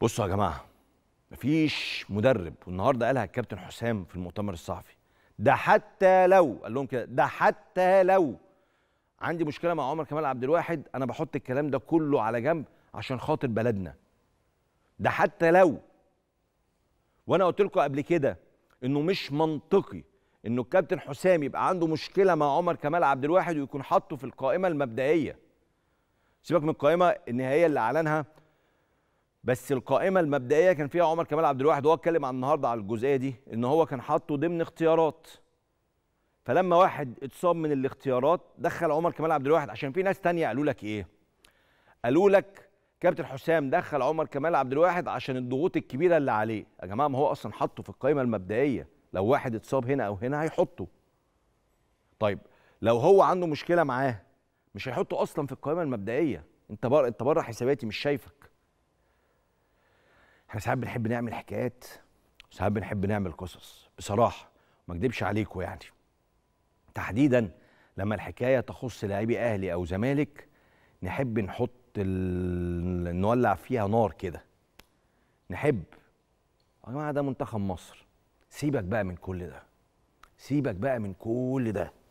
بصوا يا جماعه مفيش مدرب والنهارده قالها الكابتن حسام في المؤتمر الصحفي ده حتى لو قال لهم كده ده حتى لو عندي مشكله مع عمر كمال عبد الواحد انا بحط الكلام ده كله على جنب عشان خاطر بلدنا ده حتى لو وانا قلت لكم قبل كده انه مش منطقي انه الكابتن حسام يبقى عنده مشكله مع عمر كمال عبد الواحد ويكون حاطه في القائمه المبدئيه سيبك من القائمه النهائيه اللي اعلنها بس القائمه المبدئيه كان فيها عمر كمال عبد الواحد وهو اتكلم عن النهارده على الجزئيه دي ان هو كان حاطه ضمن اختيارات فلما واحد اتصاب من الاختيارات دخل عمر كمال عبد الواحد عشان في ناس تانية قالوا لك ايه قالوا لك كابتن حسام دخل عمر كمال عبد الواحد عشان الضغوط الكبيره اللي عليه يا جماعه ما هو اصلا حاطه في القائمه المبدئيه لو واحد اتصاب هنا او هنا هيحطه طيب لو هو عنده مشكله معاه مش هيحطه اصلا في القائمه المبدئيه انت بره انت بره حساباتي مش شايفك احنا ساعات بنحب نعمل حكايات وساعات بنحب نعمل قصص بصراحه ما اكدبش عليكم يعني تحديدا لما الحكايه تخص لاعبي اهلي او زمالك نحب نحط ال... نولع فيها نار كده نحب يا جماعه ده منتخب مصر سيبك بقى من كل ده سيبك بقى من كل ده